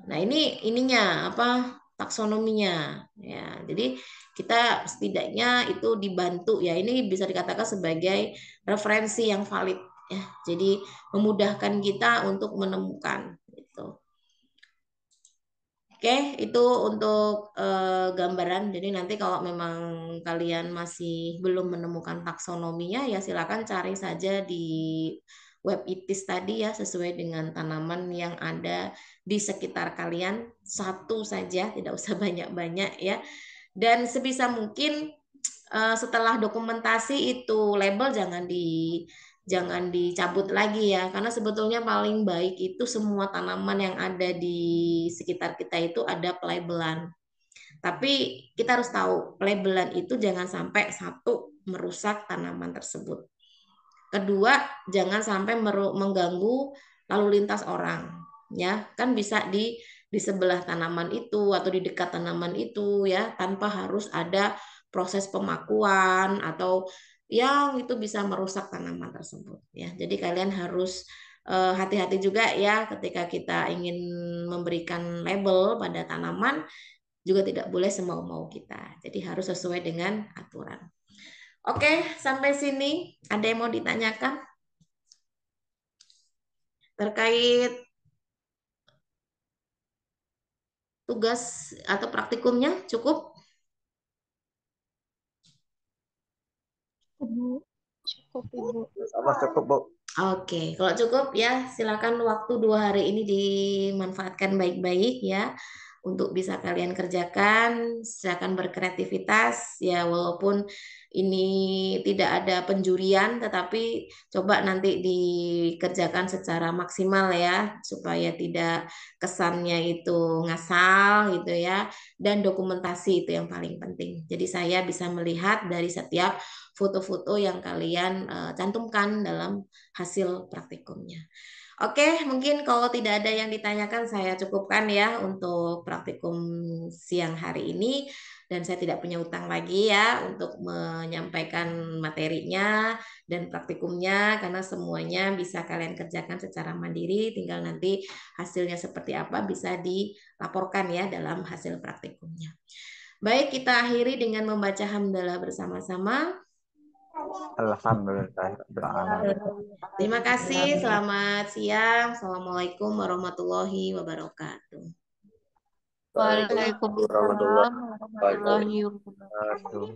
nah ini ininya apa taksonominya ya jadi kita setidaknya itu dibantu ya ini bisa dikatakan sebagai referensi yang valid ya jadi memudahkan kita untuk menemukan Oke, itu untuk uh, gambaran. Jadi nanti kalau memang kalian masih belum menemukan taksonominya, ya silakan cari saja di web itis tadi ya sesuai dengan tanaman yang ada di sekitar kalian satu saja tidak usah banyak-banyak ya dan sebisa mungkin eh, setelah dokumentasi itu label jangan di jangan dicabut lagi ya karena sebetulnya paling baik itu semua tanaman yang ada di sekitar kita itu ada pelabelan tapi kita harus tahu pelabelan itu jangan sampai satu merusak tanaman tersebut kedua jangan sampai mengganggu lalu lintas orang ya kan bisa di di sebelah tanaman itu atau di dekat tanaman itu ya tanpa harus ada proses pemakuan atau yang itu bisa merusak tanaman tersebut ya. Jadi kalian harus eh, hati-hati juga ya ketika kita ingin memberikan label pada tanaman juga tidak boleh semau-mau kita. Jadi harus sesuai dengan aturan. Oke, sampai sini ada yang mau ditanyakan terkait tugas atau praktikumnya cukup? Cukup, Ibu. cukup, Oke, kalau cukup ya silakan waktu dua hari ini dimanfaatkan baik-baik ya untuk bisa kalian kerjakan, silakan berkreativitas ya walaupun ini tidak ada penjurian tetapi coba nanti dikerjakan secara maksimal ya supaya tidak kesannya itu ngasal gitu ya dan dokumentasi itu yang paling penting. Jadi saya bisa melihat dari setiap foto-foto yang kalian uh, cantumkan dalam hasil praktikumnya. Oke, mungkin kalau tidak ada yang ditanyakan saya cukupkan ya untuk praktikum siang hari ini dan saya tidak punya utang lagi ya untuk menyampaikan materinya dan praktikumnya karena semuanya bisa kalian kerjakan secara mandiri tinggal nanti hasilnya seperti apa bisa dilaporkan ya dalam hasil praktikumnya. Baik, kita akhiri dengan membaca hamdalah bersama-sama. Alhamdulillah. Terima kasih. Selamat siang. Assalamualaikum warahmatullahi wabarakatuh. Waalaikumsalam warahmatullahi wabarakatuh.